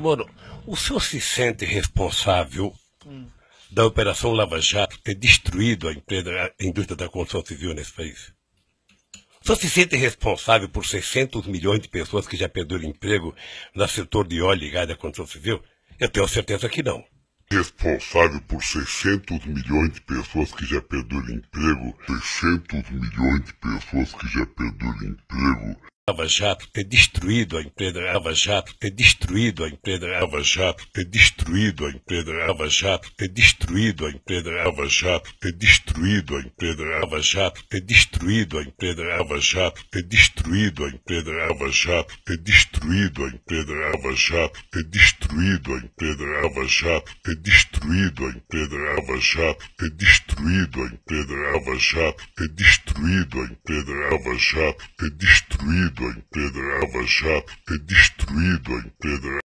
Moro, o senhor se sente responsável hum. da Operação Lava Jato ter destruído a, empresa, a indústria da construção civil nesse país? O senhor se sente responsável por 600 milhões de pessoas que já perderam emprego no setor de óleo ligado à construção civil? Eu tenho certeza que não responsável por 600 milhões de pessoas que já perderam emprego, 600 milhões de pessoas que já perderam emprego, Lava Jato ter destruído a empresa Lava Jato ter destruído a empresa Lava Jato ter destruído a empresa Lava Jato ter destruído a empresa Lava Jato ter destruído a empresa Lava Jato ter destruído a empresa Lava Jato ter destruído a empresa Lava Jato ter destruído a empresa Lava Jato ter destruído a empresa Lava Jato ter destruído a empresa Lava Jato ter destruído a empresa Lava Jato ter destruído a empresa Lava Jato ter destruído destruído a Empedrava, já ter destruído a Empedrava.